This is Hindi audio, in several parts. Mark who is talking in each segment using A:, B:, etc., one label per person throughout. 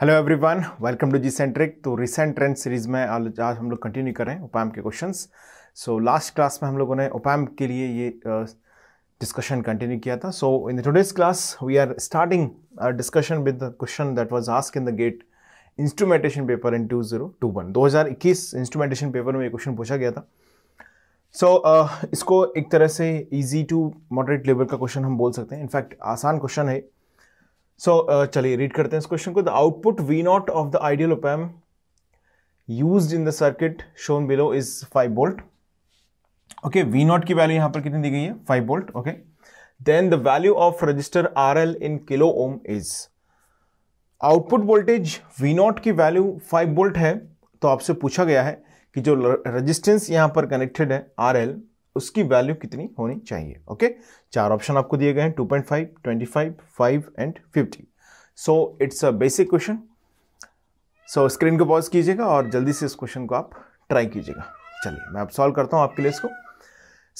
A: Hello everyone welcome to G centric तो रिसेंट ट्रेंड सीरीज़ में आज आज हम लोग कंटिन्यू कर रहे हैं ओपैम के क्वेश्चंस सो लास्ट क्लास में हम लोगों ने ओपैम के लिए ये डिस्कशन कंटिन्यू किया था so in today's class we are starting discussion with the question that was ask in the GATE instrumentation paper in two zero two one दो हज़ार इक्कीस इंस्ट्रूमेंटेशन पेपर में ये क्वेश्चन पूछा गया था सो so, uh, इसको एक तरह से ईजी टू मॉडरेट लेवल का क्वेश्चन हम बोल सकते हैं इनफैक्ट आसान क्वेश्चन है सो uh, चलिए रीड करते हैं इस क्वेश्चन को the output V not of the ideal opamp use in the circuit shown below is five volt okay V not की वैल्यू यहां पर कितनी दी गई है five volt okay then the value of resistor R L in kilo ohm is output voltage V not की वैल्यू फाइव बोल्ट है तो आपसे पूछा गया है कि जो रजिस्टेंस यहां पर कनेक्टेड है आर एल उसकी वैल्यू कितनी होनी चाहिए ओके चार ऑप्शन आपको दिए गए हैं 2.5, 25, 5 and 50 so it's a basic question so screen को पॉज कीजिएगा और जल्दी से इस क्वेश्चन को आप ट्राई कीजिएगा चलिए मैं अब सॉल्व करता हूँ आपके लिए इसको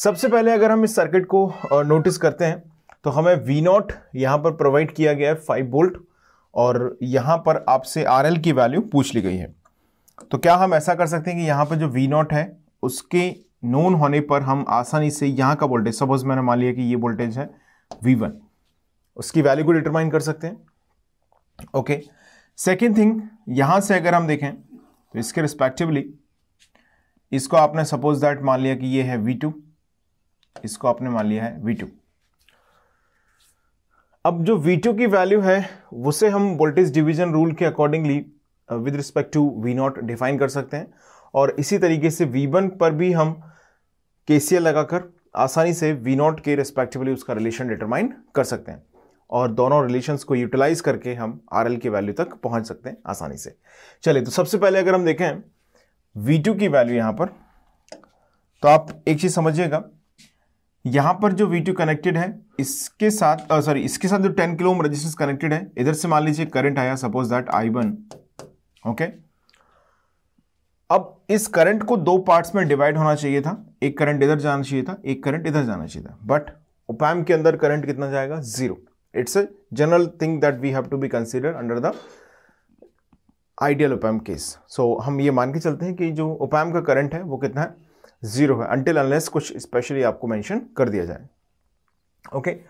A: सबसे पहले अगर हम इस सर्किट को नोटिस uh, करते हैं तो हमें वी नॉट यहाँ पर प्रोवाइड किया गया है फाइव बोल्ट और यहाँ पर आपसे आर एल की वैल्यू पूछ ली गई है तो क्या हम ऐसा कर सकते हैं कि यहाँ पर जो वी नॉट है उसके नोन होने पर हम आसानी से यहां का वोल्टेज सपोज मैंने मान लिया कि ये वोल्टेज है वी वन उसकी वैल्यू को डिटरमाइन कर सकते हैं ओके सेकेंड थिंग यहां से अगर हम देखें तो इसके रिस्पेक्टिवली इसको आपने सपोज दैट मान लिया कि ये है वी टू इसको आपने मान लिया है वी टू अब जो वी टू की वैल्यू है उसे हम वोल्टेज डिवीजन रूल के accordingly with respect to V not define कर सकते हैं और इसी तरीके से वी वन पर भी हम uh, के लगाकर आसानी से वी नॉट के रिस्पेक्टिवली उसका रिलेशन डिटरमाइन कर सकते हैं और दोनों रिलेशंस को यूटिलाइज करके हम आर के वैल्यू तक पहुंच सकते हैं आसानी से चलिए तो सबसे पहले अगर हम देखें वी की वैल्यू यहां पर तो आप एक चीज़ समझिएगा यहां पर जो वी कनेक्टेड है इसके साथ सॉरी इसके साथ जो 10 किलो ओम कनेक्टेड है इधर से मान लीजिए करंट आया suppose that I one okay अब इस करंट को दो पार्ट्स में डिवाइड होना चाहिए था एक करंट इधर जाना चाहिए था एक करंट इधर जाना चाहिए था बट ओपैम के अंदर करंट कितना जाएगा zero it's a general thing that we have to be consider under the ideal opamp case so हम ये मान के चलते हैं कि जो ओपैम का करंट है वो कितना है जीरो है अंटिल अनलेस कुछ स्पेशली आपको मैंशन कर दिया जाए ओके okay?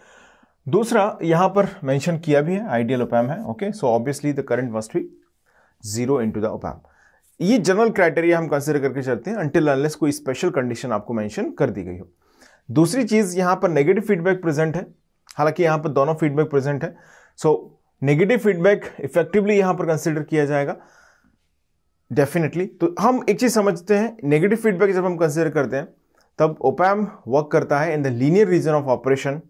A: दूसरा यहां पर मेंशन किया भी है आइडियल ओपैम है okay so obviously the current must be zero into the opamp ये जनरल क्राइटेरिया हम कंसिडर करके चलते हैं अंटिल अनलेस कोई स्पेशल कंडीशन आपको मैंशन कर दी गई हो दूसरी चीज़ यहां पर नेगेटिव फीडबैक प्रेजेंट है हालांकि यहां पर दोनों फीडबैक प्रेजेंट है सो नेगेटिव फीडबैक इफेक्टिवली यहां पर कंसिडर किया जाएगा डेफिनेटली तो हम एक चीज़ समझते हैं नेगेटिव फीडबैक जब हम कंसिडर करते हैं तब ओपैम वर्क करता है in the linear region of operation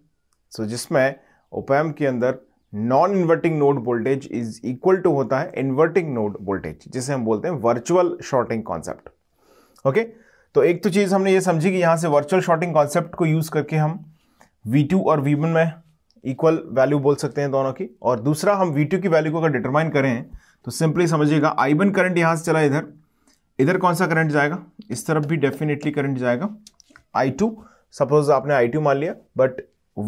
A: so जिसमें ओपैम के अंदर non inverting node voltage is equal to होता है इन्वर्टिंग नोड वोल्टेज जिसे हम बोलते हैं वर्चुअल शॉर्टिंग कॉन्सेप्ट ओके तो एक तो चीज़ हमने ये समझी कि यहां से वर्चुअल शॉर्टिंग कॉन्सेप्ट को यूज़ करके हम V2 और V1 में इक्वल वैल्यू बोल सकते हैं दोनों की और दूसरा हम V2 की वैल्यू को अगर डिटरमाइन करें तो सिंपली समझिएगा I1 करंट यहां से चला इधर इधर कौन सा करंट जाएगा इस तरफ भी डेफिनेटली करंट जाएगा I2 सपोज आपने I2 मान लिया but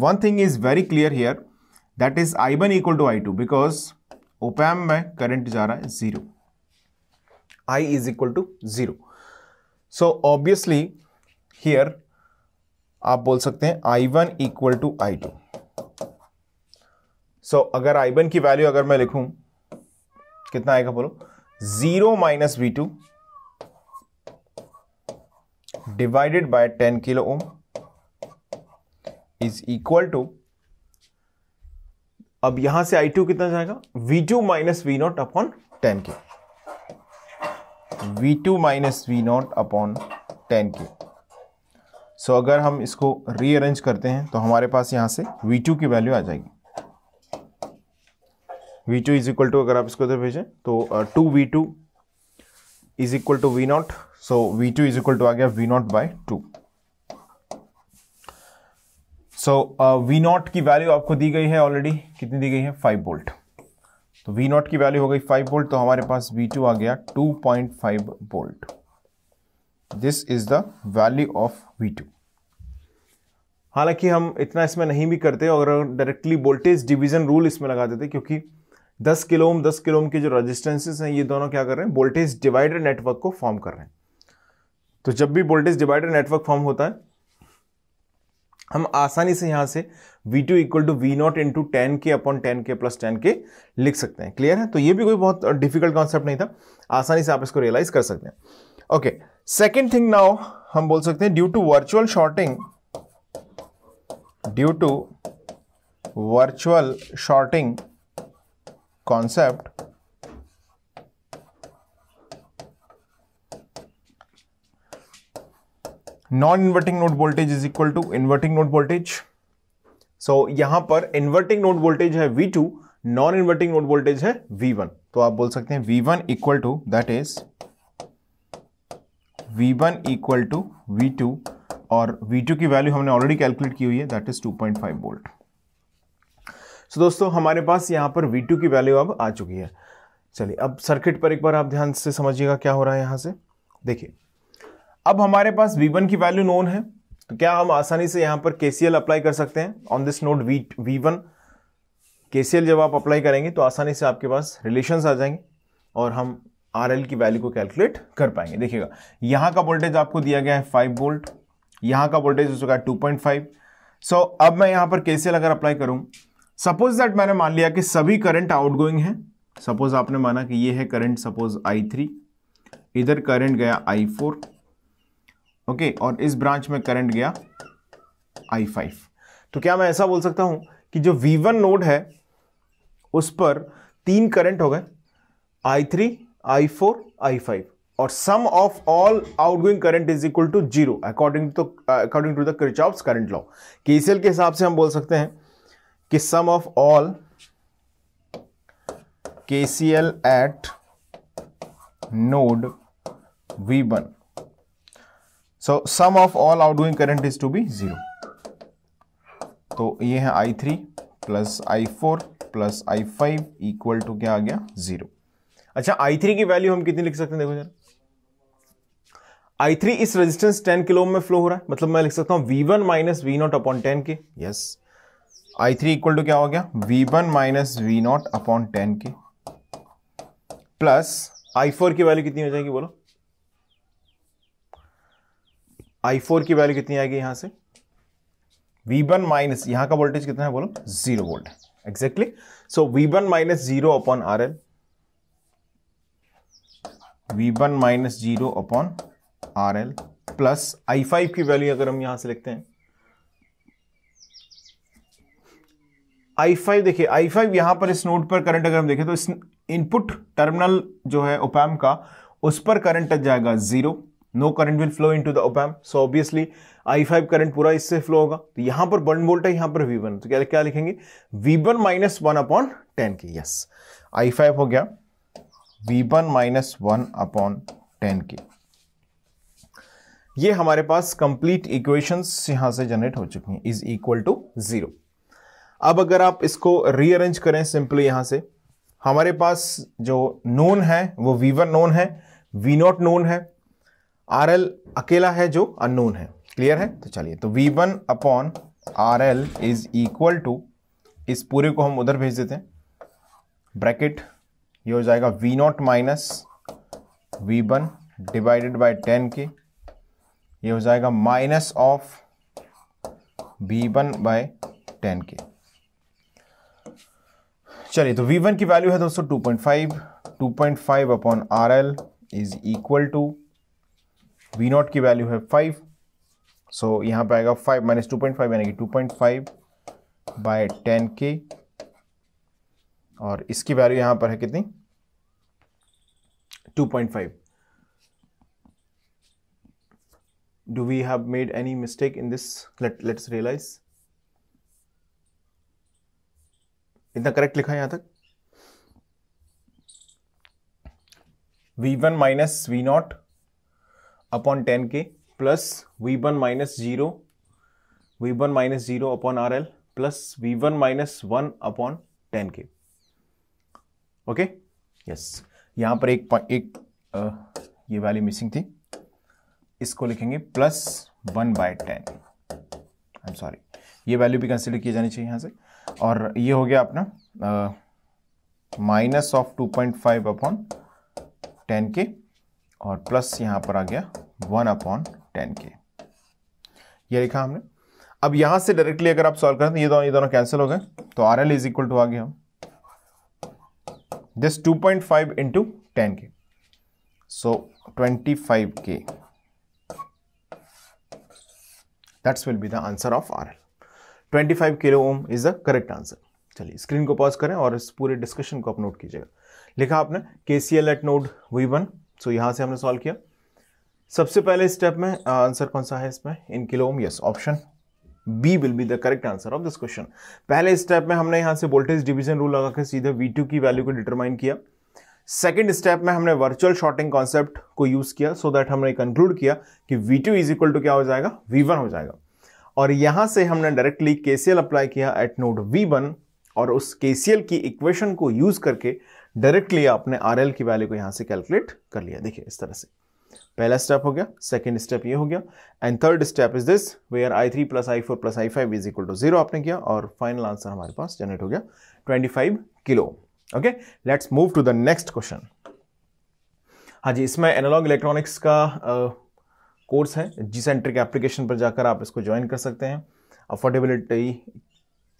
A: one thing is very clear here that is I one equal to I two because opamp में करंट जा रहा है zero I is equal to zero so obviously here आप बोल सकते हैं I one equal to I two so अगर आई वन की वैल्यू अगर मैं लिखूं कितना आएगा बोलो zero minus V two divided by ten kilo ohm is equal to अब यहां से आई टू कितना जाएगा V two minus V not upon ten K V two minus V not upon ten K so अगर हम इसको रीअरेंज करते हैं तो हमारे पास यहां से वी टू की वैल्यू आ जाएगी V two is equal to अगर आप इसको उधर भेजें तो two V two is equal to V not so V two is equal to आ गया V not by two so V not की वैल्यू आपको दी गई है ऑलरेडी कितनी दी गई है फाइव बोल्ट तो वी नॉट की वैल्यू हो गई फाइव बोल्ट तो हमारे पास वी टू आ गया two point five volt this is the value of V two हालांकि हम इतना इसमें नहीं भी करते और डायरेक्टली वोल्टेज डिवीजन रूल इसमें लगा देते क्योंकि 10 किलो ओम 10 किलो ओम के जो रेजिस्टेंसेस हैं ये दोनों क्या कर रहे हैं वोल्टेज डिवाइडर नेटवर्क को फॉर्म कर रहे हैं तो जब भी वोल्टेज डिवाइडर नेटवर्क फॉर्म होता है हम आसानी से यहां से v2 two equal to V not into ten K upon ten K plus ten K लिख सकते हैं क्लियर है तो ये भी कोई बहुत डिफिकल्ट कॉन्सेप्ट नहीं था आसानी से आप इसको रियलाइज कर सकते हैं ओके सेकेंड थिंग नाउ हम बोल सकते हैं due to virtual shorting due to virtual shorting concept non inverting node voltage is equal to inverting node voltage so यहां पर इन्वर्टिंग नोड वोल्टेज है V two non inverting node voltage है वी वन तो आप बोल सकते हैं V one equal to that is V one equal to V two और वी टू की वैल्यू हमने ऑलरेडी कैलकुलेट की हुई है that is to point five volt so दोस्तों हमारे पास यहां पर वी टू की वैल्यू अब आ चुकी है चलिए अब सर्किट पर एक बार आप ध्यान से समझिएगा क्या हो रहा है यहां से देखिए अब हमारे पास v1 की वैल्यू नोन है तो क्या हम आसानी से यहां पर केसीएल अप्लाई कर सकते हैं on this node V V one KCL जब आप अप्लाई करेंगे तो आसानी से आपके पास रिलेशंस आ जाएंगे और हम आर की वैल्यू को कैलकुलेट कर पाएंगे देखिएगा यहां का वोल्टेज आपको दिया गया है फाइव वोल्ट यहां का वोल्टेज हो चुका है टू पॉइंट फाइव सो अब मैं यहां पर केसीएल अगर अप्लाई करूं सपोज दैट मैंने मान लिया कि सभी करंट गोइंग है सपोज आपने माना कि ये है करंट सपोज आई थ्री इधर करंट गया आई फोर ओके और इस ब्रांच में करंट गया आई फाइव तो क्या मैं ऐसा बोल सकता हूं कि जो वी वन नोड है उस पर तीन करंट हो गए I three I four I five और sum of all outgoing current is equal to zero according to according to the Kirchhoff's current law KCL के हिसाब से हम बोल सकते हैं कि sum of all KCL at node V one so sum of all outgoing current is to be zero तो ये है I three plus I four plus I five equal to क्या आ गया जीरो अच्छा आई थ्री की वैल्यू हम कितनी लिख सकते हैं देखो जरा I3 इस रेजिस्टेंस 10 किलो में फ्लो हो रहा है मतलब मैं लिख सकता हूं V1 one minus V not upon ten K yes I three equal to क्या हो गया V1 one minus V not upon ten K plus I four की वैल्यू कितनी हो जाएगी बोलो I4 फोर की वैल्यू कितनी आएगी यहां से V1 वन माइनस यहां का वोल्टेज कितना है बोलो zero volt exactly so V1 one minus zero upon R L V one minus zero upon R L plus I five की वैल्यू अगर हम यहां से लिखते हैं आई फाइव देखिए आई फाइव यहां पर इस नोट पर करंट अगर हम देखें तो इस इनपुट टर्मिनल जो है ओपैम का उस पर करंट जाएगा zero no current will flow into the opamp so obviously I five current पूरा इससे फ्लो होगा तो यहां पर बर्न वोल्ट है यहां पर वी वन तो क्या क्या लिखेंगे V one minus one upon ten K yes I five हो गया V one minus one upon ten K ये हमारे पास कंप्लीट इक्वेशन यहां से जनरेट हो चुकी हैं इज इक्वल टू जीरो अब अगर आप इसको रीअरेंज करें सिंपली यहां से हमारे पास जो नोन है वो वी वन नोन है वी नॉट नोन है आर एल अकेला है जो अननोन है क्लियर है तो चलिए तो V one upon R L is equal to इस पूरे को हम उधर भेज देते हैं ब्रैकेट ये हो जाएगा V naught minus V one divided by ten K ये हो जाएगा minus of V one by ten K चलिए तो वी वन की वैल्यू है दोस्तों two point five two point five upon R L is equal to V not की वैल्यू है फाइव सो so, यहाँ पे आएगा five minus two point five यानी कि two point five by ten K और इसकी वैल्यू यहाँ पर है कितनी two point five do we have made any mistake in this let's realize इतना करेक्ट लिखा है यहां तक v1 one minus V not upon ten K plus V one minus zero V one minus zero upon R L plus V one minus one upon ten K okay yes यहां पर एक एक आ, ये वाली मिसिंग थी इसको लिखेंगे plus one by ten I am sorry ये वैल्यू भी कंसिडर की जानी चाहिए यहां से और ये हो गया अपना minus of two point five upon ten K और प्लस यहां पर आ गया वन अपॉन टेन के ये लिखा हमने अब यहां से डायरेक्टली अगर आप सॉल्व करें तो ये दोनों ये दोनों कैंसिल हो गए तो R L is equal to आ गया हम this two point five into ten K so twenty five K that's will be the answer of R L twenty five kilo ohm is the correct answer चलिए स्क्रीन को पॉज करें और इस पूरे डिस्कशन को आप नोट कीजिएगा लिखा आपने K C L at node V one so so, यहाँ से हमने सॉल्व किया सबसे पहले स्टेप में आंसर uh, कौन सा है इसमें in kilo ohm yes option B will be the correct answer of this question पहले स्टेप में हमने यहाँ से वोल्टेज डिवीजन रूल लगा के सीधे वी की वैल्यू को डिटरमाइन किया सेकेंड स्टेप में हमने वर्चुअल शॉर्टिंग कॉन्सेप्ट को यूज़ किया सो so दैट हमने कंक्लूड किया कि V two is equal to क्या हो जाएगा वी वन हो जाएगा और यहां से हमने डायरेक्टली के अप्लाई किया एट नोड वी वन और उस केसीएल की इक्वेशन को यूज करके डायरेक्टली आपने आर की वैल्यू को यहां से कैलकुलेट कर लिया देखिए इस तरह से पहला स्टेप हो गया सेकेंड स्टेप ये हो गया and third step is this way R I three plus I four plus I five is equal to zero आपने किया और फाइनल आंसर हमारे पास जनरेट हो गया twenty five kilo okay let's move to the next question हाँ जी इसमें एनालॉग इलेक्ट्रॉनिक्स का कोर्स uh, है जी सेंट्रिक एप्लीकेशन पर जाकर आप इसको ज्वाइन कर सकते हैं अफोर्डेबिलिटी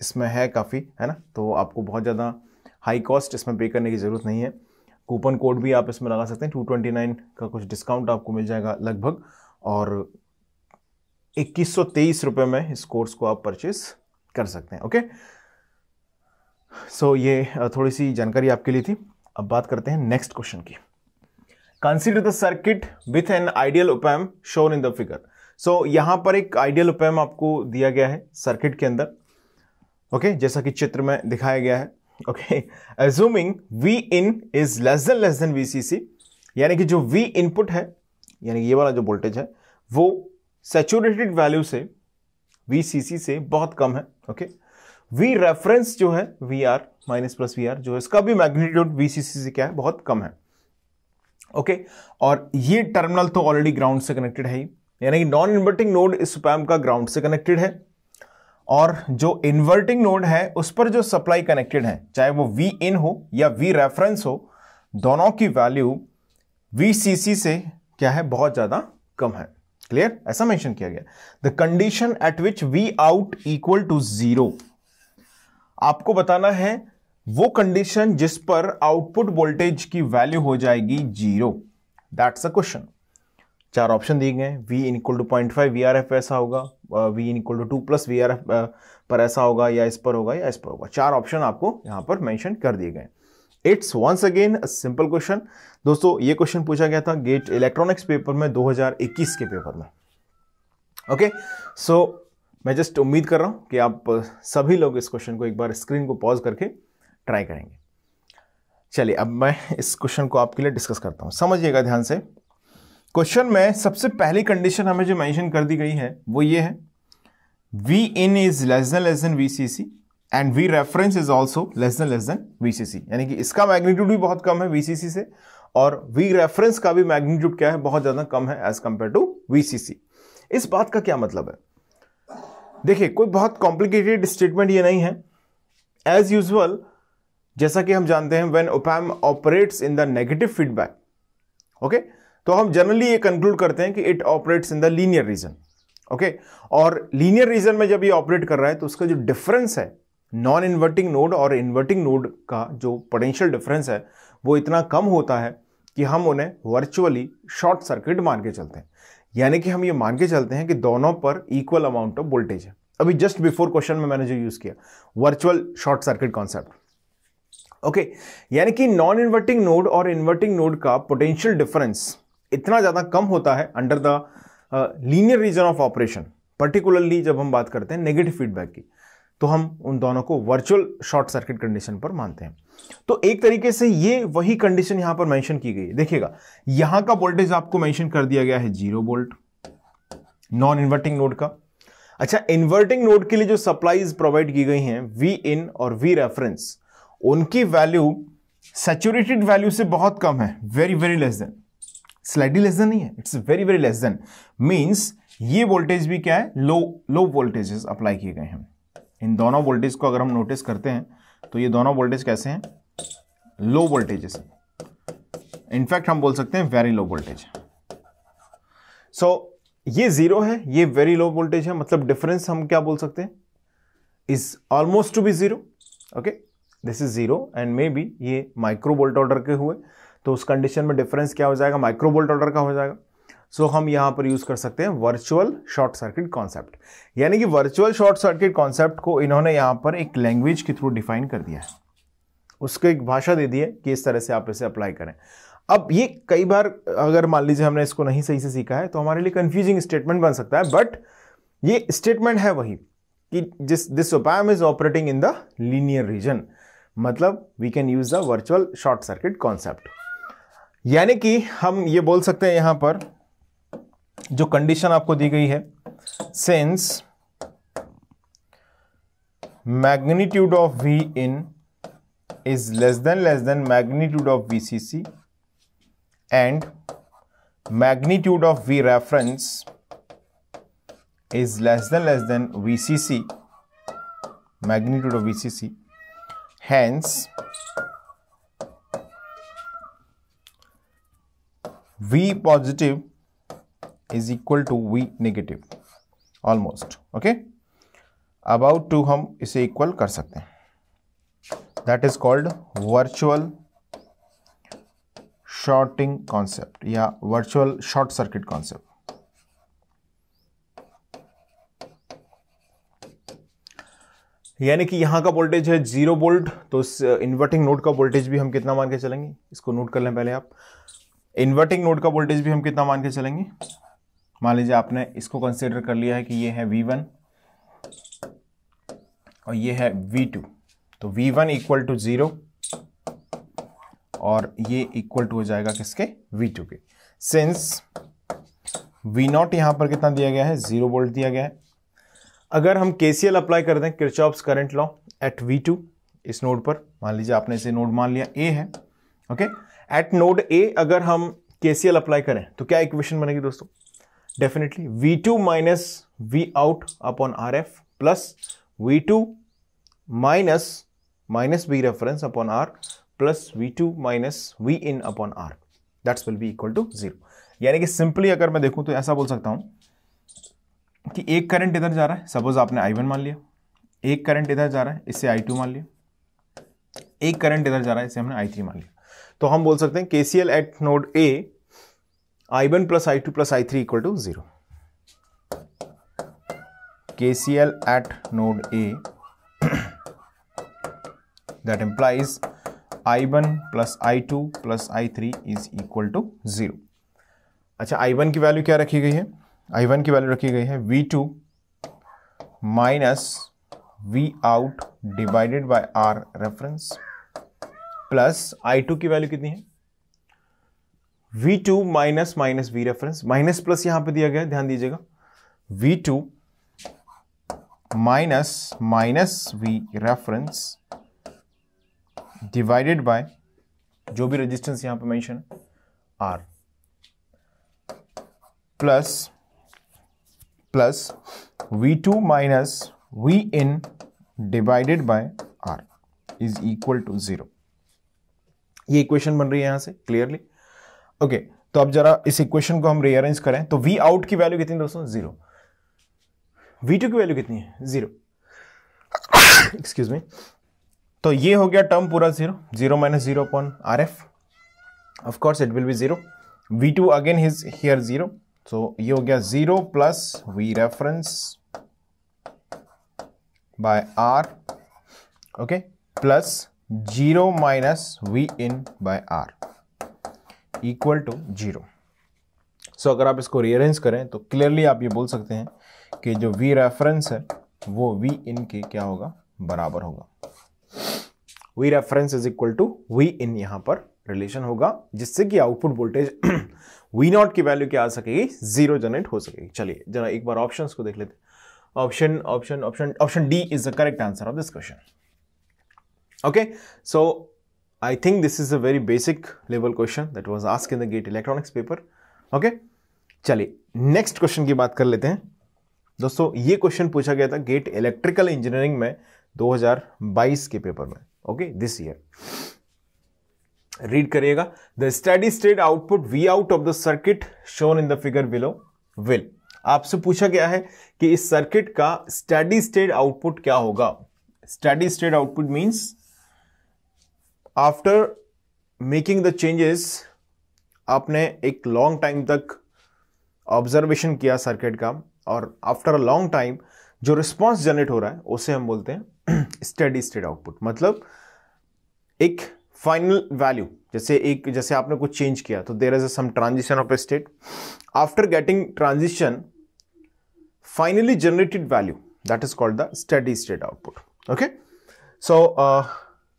A: इसमें है काफ़ी है ना तो आपको बहुत ज़्यादा हाई कॉस्ट इसमें पे करने की ज़रूरत नहीं है कूपन कोड भी आप इसमें लगा सकते हैं टू ट्वेंटी नाइन का कुछ डिस्काउंट आपको मिल जाएगा लगभग और इक्कीस सौ तेईस रुपये में इस कोर्स को आप परचेस कर सकते हैं ओके सो so, ये थोड़ी सी जानकारी आपके लिए थी अब बात करते हैं नेक्स्ट क्वेश्चन की consider the circuit with an ideal opamp shown in the figure so यहाँ पर एक आइडियल उपैम आपको दिया गया है सर्किट के अंदर ओके okay? जैसा कि चित्र में दिखाया गया है okay assuming V in is less than less than V यानी कि जो वी इनपुट है यानी ये वाला जो वोल्टेज है वो सेचुरेटेड वैल्यू से वी से बहुत कम है ओके वी रेफरेंस जो है V R minus plus V R जो है इसका भी मैग्नीट्यूड वी से क्या है बहुत कम है ओके okay? और ये टर्मिनल तो ऑलरेडी ग्राउंड से कनेक्टेड है ही यानी कि नॉन इन्वर्टिंग नोड इस पैम का ग्राउंड से कनेक्टेड है और जो इन्वर्टिंग नोड है उस पर जो सप्लाई कनेक्टेड है चाहे वो वी इन हो या वी रेफरेंस हो दोनों की वैल्यू वी से क्या है बहुत ज़्यादा कम है क्लियर ऐसा मेंशन किया गया the condition at which V out equal to zero आपको बताना है वो कंडीशन जिस पर आउटपुट वोल्टेज की वैल्यू हो जाएगी जीरो दैट्स अ क्वेश्चन चार ऑप्शन दिए गए हैं V equal to point five V R F ऐसा होगा V equal to two plus V R F पर ऐसा होगा या इस पर होगा या इस पर होगा चार ऑप्शन आपको यहाँ पर मैंशन कर दिए गए it's once again a simple question दोस्तों ये क्वेश्चन पूछा गया था गेट इलेक्ट्रॉनिक्स पेपर में 2021 के पेपर में ओके सो मैं जस्ट उम्मीद कर रहा हूँ कि आप सभी लोग इस क्वेश्चन को एक बार स्क्रीन को पॉज करके ट्राई करेंगे चलिए अब मैं इस क्वेश्चन को आपके लिए डिस्कस करता हूँ समझिएगा ध्यान से क्वेश्चन में सबसे पहली कंडीशन हमें जो मेंशन कर दी गई है वो ये है V in is less than less than V C C and V reference is also less than less than V C C यानी कि इसका मैग्नीट्यूड भी बहुत कम है वी सी सी से और वी रेफरेंस का भी मैग्नीट्यूड क्या है बहुत ज़्यादा कम है as compare to V C C इस बात का क्या मतलब है देखिए कोई बहुत कॉम्प्लिकेटेड स्टेटमेंट ये नहीं है एज यूजल जैसा कि हम जानते हैं when opamp operates in the negative feedback okay okay? तो हम जनरली ये कंक्लूड करते हैं कि it operates in the linear region okay और लीनियर रीजन में जब ये ऑपरेट कर रहा है तो उसका जो डिफरेंस है नॉन इन्वर्टिंग नोड और इन्वर्टिंग नोड का जो पोटेंशियल डिफरेंस है वो इतना कम होता है कि हम उन्हें वर्चुअली शॉर्ट सर्किट मान के चलते हैं यानी कि हम ये मान के चलते हैं कि दोनों पर इक्वल अमाउंट ऑफ वोल्टेज है अभी जस्ट बिफोर क्वेश्चन में मैंने जो यूज़ किया virtual short circuit concept okay यानी कि नॉन इन्वर्टिंग नोड और इन्वर्टिंग नोड का पोटेंशियल डिफरेंस इतना ज़्यादा कम होता है under the linear region of operation particularly जब हम बात करते हैं नेगेटिव फीडबैक की तो हम उन दोनों को वर्चुअल शॉर्ट सर्किट कंडीशन पर मानते हैं तो एक तरीके से ये वही कंडीशन यहां पर मेंशन की गई है देखिएगा यहां का वोल्टेज आपको मेंशन कर दिया गया है zero volt non inverting node का अच्छा इन्वर्टिंग नोड के लिए जो सप्लाईज प्रोवाइड की गई हैं वी इन और वी रेफरेंस उनकी वैल्यू सेचुरेटेड वैल्यू से बहुत कम है very very less than slightly less than नहीं है it's very very less than means ये वोल्टेज भी क्या है लो लो वोल्टेजेस अप्लाई किए गए हैं इन दोनों वोल्टेज को अगर हम नोटिस करते हैं तो ये दोनों वोल्टेज कैसे हैं लो वोल्टेजेस इनफैक्ट हम बोल सकते हैं वेरी लो वोल्टेज सो ये जीरो है ये वेरी लो वोल्टेज है मतलब डिफरेंस हम क्या बोल सकते हैं is almost to be zero okay this is zero and may be ये माइक्रो वोल्ट ऑर्डर के हुए तो उस कंडीशन में डिफरेंस क्या हो जाएगा माइक्रोवोल्ट ऑर्डर का हो जाएगा सो so, हम यहाँ पर यूज़ कर सकते हैं वर्चुअल शॉर्ट सर्किट कॉन्सेप्ट यानी कि वर्चुअल शॉर्ट सर्किट कॉन्सेप्ट को इन्होंने यहाँ पर एक लैंग्वेज के थ्रू डिफाइन कर दिया है उसको एक भाषा दे दी है कि इस तरह से आप इसे अप्लाई करें अब ये कई बार अगर मान लीजिए हमने इसको नहीं सही से सीखा है तो हमारे लिए कन्फ्यूजिंग स्टेटमेंट बन सकता है बट ये स्टेटमेंट है वही कि जिस this opamp is operating in the linear region मतलब we can use the virtual short circuit concept यानी कि हम ये बोल सकते हैं यहां पर जो कंडीशन आपको दी गई है since magnitude of V in is less than less than magnitude of V C C and of V reference is less than less than V C C magnitude of V C C hence v positive is equal to v negative almost okay about to हम इसे इक्वल कर सकते हैं that is called virtual shorting concept या वर्चुअल शॉर्ट सर्किट कॉन्सेप्ट यानी कि यहाँ का वोल्टेज है जीरो वोल्ट तो इस इन्वर्टिंग नोड का वोल्टेज भी हम कितना मान के चलेंगे इसको नोट कर लें पहले आप इन्वर्टिंग नोड का वोल्टेज भी हम कितना मान के चलेंगे मान लीजिए आपने इसको कंसिडर कर लिया है कि ये है वन और ये है टू तो V one equal to zero और ये इक्वल टू हो जाएगा किसके V2 के सिंस V0 नॉट यहां पर कितना दिया गया है ज़ीरो वोल्ट दिया गया है अगर हम के अप्लाई कर दें of current law at V two इस नोड पर मान लीजिए आपने इसे नोड मान लिया ए है okay okay? At node A अगर हम केसीएल अप्लाई करें तो क्या इक्वेशन बनेगी दोस्तों definitely V two minus V out upon R F plus V two minus minus V reference upon R plus V two minus V in upon R that's will be equal to zero यानी कि सिंपली अगर मैं देखूं तो ऐसा बोल सकता हूं कि एक करंट इधर जा रहा है सपोज आपने आई वन मान लिया एक करंट इधर जा रहा है इससे आई टू मान लिया एक करंट इधर जा रहा है इसे हमने आई थ्री मान लिया तो हम बोल सकते हैं KCL at node A I one plus I two plus I three equal to zero K C L at node A that I one plus I two plus I three is equal to zero अच्छा आई वन की वैल्यू क्या रखी गई है आई वन की वैल्यू रखी गई है V two minus V out divided by R reference plus I two की वैल्यू कितनी है V two minus minus V reference minus plus यहां पे दिया गया है ध्यान दीजिएगा V two minus minus V reference divided by जो भी रेजिस्टेंस यहां पे मेंशन है R plus plus V two minus V in divided by R is equal to zero ये इक्वेशन बन रही है यहां से क्लियरली ओके तो अब जरा इस इक्वेशन को हम रीअरेंज करें तो वी आउट की वैल्यू कितनी दोस्तों जीरो वी टू की वैल्यू कितनी है जीरो एक्सक्यूज मी तो ये हो गया टर्म पूरा zero zero minus zero upon R F of course it will be zero V two again is here zero so ये हो गया zero plus V reference by R okay plus zero minus V in by R equal to zero so अगर आप इसको रीअरेंज करें तो क्लियरली आप ये बोल सकते हैं कि जो वी रेफरेंस है वो वी इन के क्या होगा बराबर होगा V reference is equal to V in यहाँ पर रिलेशन होगा जिससे कि आउटपुट वोल्टेज वी नॉट की वैल्यू क्या आ सकेगी जीरो जनरेट हो सकेगी चलिए जरा एक बार ऑप्शंस को देख लेते option option option option D is the correct answer of this question Okay, so I think this is a very basic level question that was asked in the gate electronics paper. Okay, चलिए नेक्स्ट क्वेश्चन की बात कर लेते हैं दोस्तों ये क्वेश्चन पूछा गया था गेट इलेक्ट्रिकल इंजीनियरिंग में 2022 के पेपर में ओके दिस ईयर रीड करिएगा the steady state output V out of the circuit shown in the figure below will आपसे पूछा गया है कि इस सर्किट का स्टडी स्टेट आउटपुट क्या होगा steady state output means after making the changes आपने एक लॉन्ग टाइम तक ऑब्जर्वेशन किया सर्किट का और आफ्टर अ लॉन्ग टाइम जो रिस्पॉन्स जनरेट हो रहा है उसे हम बोलते हैं स्टडी स्टेट आउटपुट मतलब एक फाइनल वैल्यू जैसे एक जैसे आपने कुछ चेंज किया तो there is some transition of a state after getting transition finally generated value that is called the steady state output okay so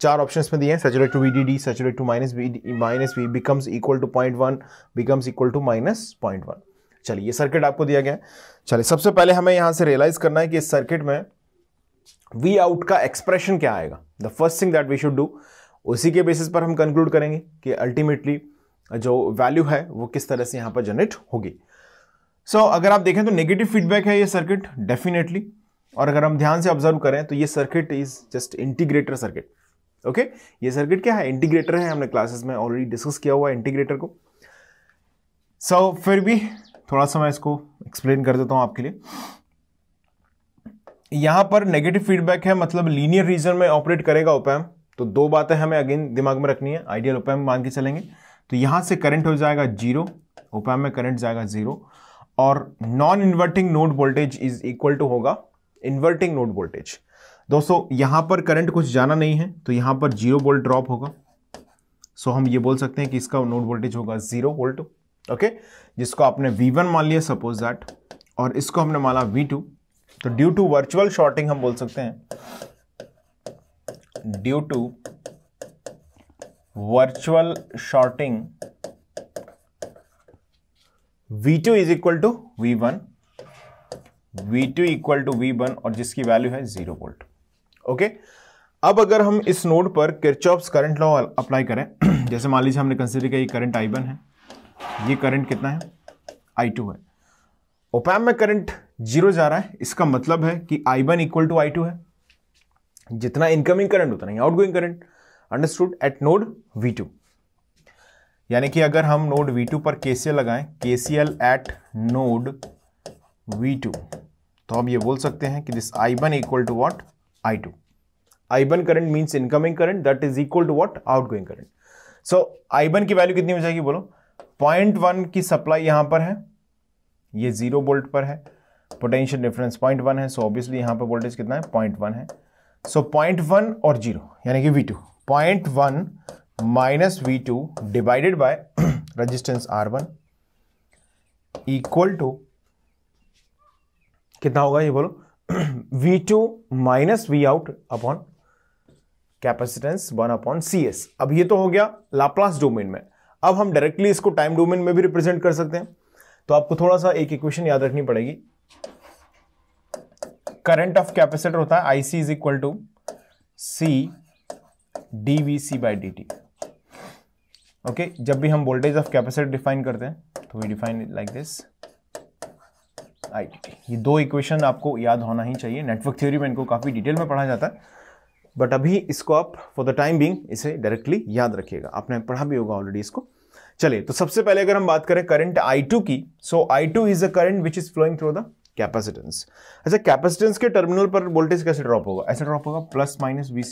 A: चार ऑप्शन में दिए हैं saturate to V D saturate to minus V minus V becomes equal to point one becomes equal to minus point one चलिए ये सर्किट आपको दिया गया है चलिए सबसे पहले हमें यहाँ से रियलाइज करना है कि इस सर्किट में वी आउट का एक्सप्रेशन क्या आएगा the first thing that we should do उसी के बेसिस पर हम कंक्लूड करेंगे कि अल्टीमेटली जो वैल्यू है वो किस तरह से यहाँ पर जनरेट होगी सो so, अगर आप देखें तो नेगेटिव फीडबैक है ये सर्किट डेफिनेटली और अगर हम ध्यान से ऑब्जर्व करें तो ये circuit is just integrator circuit okay ये सर्किट क्या है इंटीग्रेटर है हमने क्लासेस में ऑलरेडी डिस्कस किया हुआ है इंटीग्रेटर को सो so, फिर भी थोड़ा सा मैं इसको एक्सप्लेन कर देता हूँ आपके लिए यहाँ पर नेगेटिव फीडबैक है मतलब लीनियर रीजन में ऑपरेट करेगा ओपैम तो दो बातें हमें अगेन दिमाग में रखनी है आइडियल ओपैम मान के चलेंगे तो यहाँ से करंट हो जाएगा जीरो ओपैम में करंट जाएगा जीरो और non inverting node voltage is equal to होगा इन्वर्टिंग नोड वोल्टेज दोस्तों यहां पर करंट कुछ जाना नहीं है तो यहां पर जीरो वोल्ट ड्रॉप होगा सो हम ये बोल सकते हैं कि इसका नोड वोल्टेज होगा जीरो वोल्ट ओके जिसको आपने वी वन मान लिया सपोज दैट और इसको हमने माना वी टू तो ड्यू टू वर्चुअल शॉर्टिंग हम बोल सकते हैं due to virtual shorting V two is equal to V one V two equal to V one और जिसकी वैल्यू है जीरो वोल्ट ओके अब अगर हम इस नोड पर किरचॉप्स करंट लॉ अप्लाई करें जैसे मान लीजिए हमने कंसिडर किया ये करंट आई वन है ये करंट कितना है आई टू है ओपैम में करंट जीरो जा रहा है इसका मतलब है कि I one equal to I two है जितना इनकमिंग करंट उतना ही outgoing current understood at node V two यानी कि अगर हम नोड वी टू पर केसीएल लगाएं L at node V two तो हम ये बोल सकते हैं कि this I one equal to what I2. I1 current means incoming current that is equal to what? Outgoing current. so, I1 की value कितनी हो जाएगी बोलो 0.1 की supply यहाँ पर है ये जीरो volt पर है potential difference 0.1 है so obviously यहाँ पर voltage कितना है 0.1 है so 0.1 और 0 यानी कि V2. 0.1 point one minus V two divided by resistance R one equal to कितना होगा ये बोलो V two minus V out upon capacitance one upon C S अब ये तो हो गया लाप्लास डोमेन में अब हम डायरेक्टली इसको टाइम डोमेन में भी रिप्रेजेंट कर सकते हैं तो आपको थोड़ा सा एक इक्वेशन याद रखनी पड़ेगी करंट ऑफ कैपेसिटर होता है I C is equal to C D V C by D T okay जब भी हम वोल्टेज ऑफ कैपेसिटर डिफाइन करते हैं तो we define like this I ये दो इक्वेशन आपको याद होना ही चाहिए नेटवर्क थ्योरी में इनको काफ़ी डिटेल में पढ़ा जाता है बट अभी इसको आप फॉर द टाइम बिंग इसे डायरेक्टली याद रखिएगा आपने पढ़ा भी होगा ऑलरेडी इसको चलिए तो सबसे पहले अगर हम बात करें करंट I2 की so so I2 two is a current which is flowing through the capacitance अच्छा कैपेसिटेंस के टर्मिनल पर वोल्टेज कैसे ड्रॉप होगा ऐसा ड्रॉप होगा प्लस माइनस वी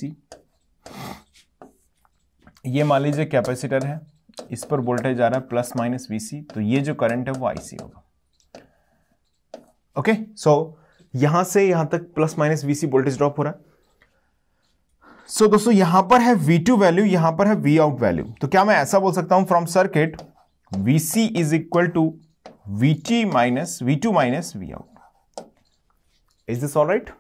A: ये मान लीजिए कैपेसिटर है इस पर वोल्टेज आ रहा है प्लस माइनस वी तो ये जो करंट है वो आई होगा ओके सो यहां से यहां तक plus minus V C voltage drop हो रहा है सो so, दोस्तों यहां पर है वी टू वैल्यू यहां पर है वी आउट वैल्यू तो क्या मैं ऐसा बोल सकता हूं from circuit V C is equal to V T minus V two minus V out is this all right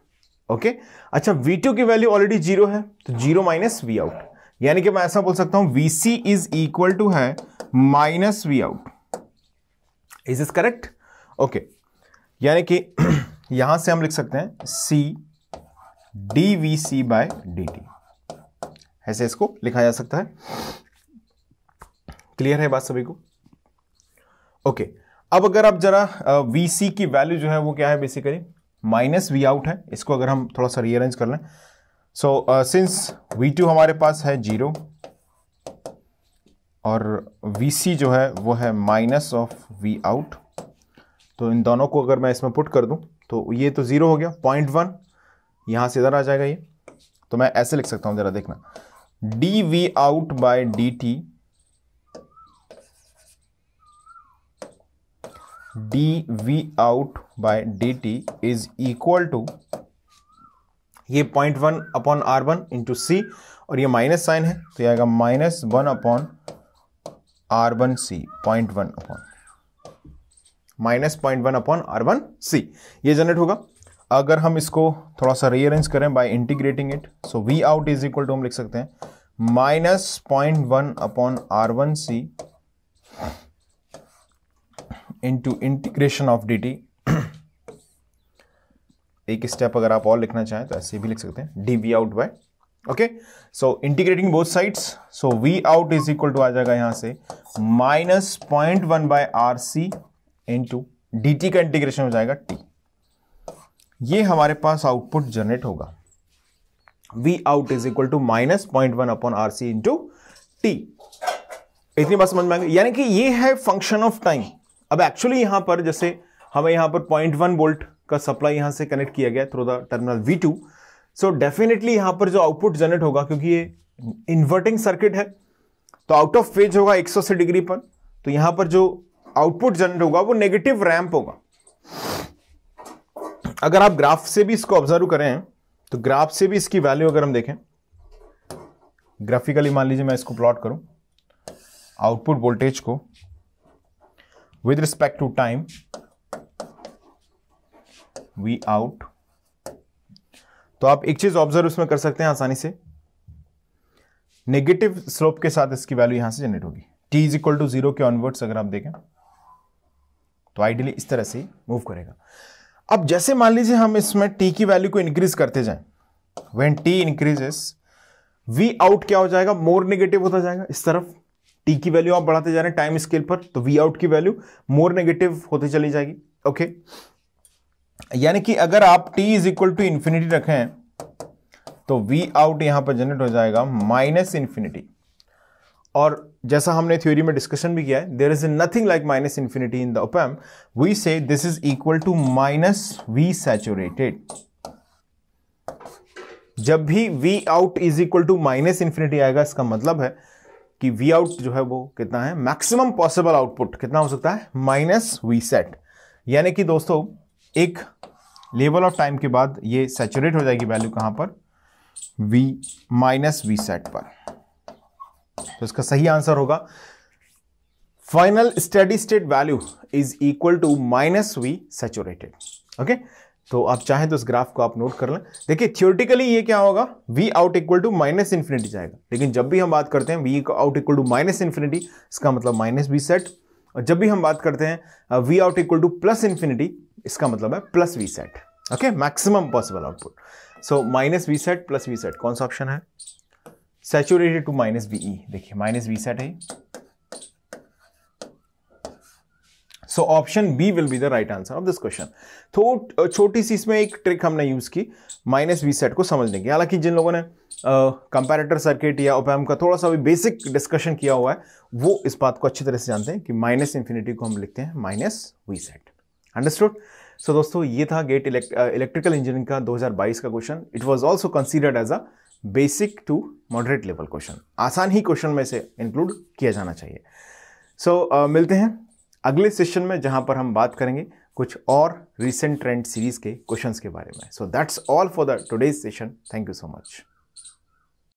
A: okay अच्छा वी टू की वैल्यू ऑलरेडी जीरो है तो जीरो माइनस वी आउट यानी कि मैं ऐसा बोल सकता हूं V C is equal to है minus V out is this correct okay यानी कि यहां से हम लिख सकते हैं C D V C by D T ऐसे इसको लिखा जा सकता है क्लियर है बात सभी को ओके okay. अब अगर आप जरा वी सी की वैल्यू जो है वो क्या है बेसिकली माइनस वी आउट है इसको अगर हम थोड़ा सा रीअरेंज कर लें सो सिंस वी टू हमारे पास है जीरो और वी सी जो है वो है माइनस ऑफ वी आउट तो इन दोनों को अगर मैं इसमें पुट कर दूं तो ये तो ज़ीरो हो गया पॉइंट वन यहाँ से इधर आ जाएगा ये तो मैं ऐसे लिख सकता हूँ ज़रा देखना D V out by D T D V out by D T is equal to ये point one upon R one into C और ये माइनस साइन है तो यह आएगा minus one upon R one C point one upon minus point one upon R one C ये जनरेट होगा अगर हम इसको थोड़ा सा रीअरेंज करें by integrating it so V out is equal to हम लिख सकते हैं minus point one upon R one C into integration of D T एक स्टेप अगर आप और लिखना चाहें तो ऐसे भी लिख सकते हैं D V out by okay so integrating both sides so V out is equal to आ जाएगा यहां से minus point one by R C into D T का इंटीग्रेशन हो जाएगा टी ये हमारे पास आउटपुट जनरेट होगा V out is equal to minus point one upon R C into T इतनी बात समझ में आएगी यानी कि ये है फंक्शन ऑफ टाइम अब एक्चुअली यहां पर जैसे हमें यहां पर पॉइंट वन वोल्ट का सप्लाई यहां से कनेक्ट किया गया through the terminal V two so definitely यहां पर जो आउटपुट जनरेट होगा क्योंकि ये इन्वर्टिंग सर्किट है तो आउट ऑफ फेज होगा 180 डिग्री पर तो यहां पर जो आउटपुट जनरेट होगा वो नेगेटिव रैंप होगा अगर आप ग्राफ से भी इसको ऑब्जर्व करें तो ग्राफ से भी इसकी वैल्यू अगर हम देखें ग्राफिकली मान लीजिए मैं इसको प्लॉट करूं आउटपुट वोल्टेज को with respect to time V out तो आप एक चीज ऑब्जर्व इसमें कर सकते हैं आसानी से नेगेटिव स्लोप के साथ इसकी वैल्यू यहां से जनरेट होगी T is equal to zero के ऑनवर्ड्स अगर आप देखें तो आइडियली इस तरह से मूव करेगा अब जैसे मान लीजिए हम इसमें टी की वैल्यू को इंक्रीज करते जाएं when T increases V out क्या हो जाएगा मोर नेगेटिव होता जाएगा इस तरफ टी की वैल्यू आप बढ़ाते जा रहे हैं टाइम स्केल पर तो वी आउट की वैल्यू मोर नेगेटिव होती चली जाएगी ओके okay? यानी कि अगर आप t is equal to infinity रखें तो v आउट यहां पर जनरेट हो जाएगा माइनस इंफिनिटी और जैसा हमने थ्योरी में डिस्कशन भी किया है there is nothing like minus infinity in the op amp V से this is equal to minus V saturated जब भी V out is equal to minus infinity आएगा इसका मतलब है कि वी आउट जो है वो कितना है मैक्सिमम पॉसिबल आउटपुट कितना हो सकता है माइनस वी सेट यानी कि दोस्तों एक लेवल ऑफ टाइम के बाद ये सैचुरेट हो जाएगी वैल्यू कहां पर वी माइनस वी सेट पर तो इसका सही आंसर होगा final steady state value is equal to minus V saturated okay तो आप चाहें तो इस ग्राफ को आप नोट कर लें देखिए थियोरटिकली ये क्या होगा V out equal to minus infinity जाएगा लेकिन जब भी हम बात करते हैं V out equal to minus infinity इसका मतलब माइनस वी सेट और जब भी हम बात करते हैं V out equal to plus infinity इसका मतलब है plus V sat okay maximum possible output so minus V sat plus V sat कौन सा ऑप्शन है saturated to minus B E देखिए माइनस बी सेट है so option B will be the right answer of this question तो छोटी सी इसमें एक ट्रिक हमने यूज की माइनस बी सेट को समझने की हालांकि जिन लोगों ने कंपैरेटर uh, सर्किट या ओपैम का थोड़ा सा भी बेसिक डिस्कशन किया हुआ है वो इस बात को अच्छी तरह से जानते हैं कि माइनस इन्फिनिटी को हम लिखते हैं minus V sat understood so दोस्तों ये था गेट इलेक्ट्रिकल इंजीनियरिंग का 2022 का question it was also considered as a basic to moderate level question आसान ही क्वेश्चन में से इंक्लूड किया जाना चाहिए सो so, uh, मिलते हैं अगले सेशन में जहां पर हम बात करेंगे कुछ और रिसेंट ट्रेंड सीरीज के क्वेश्चंस के बारे में so that's all for the today's session thank you so much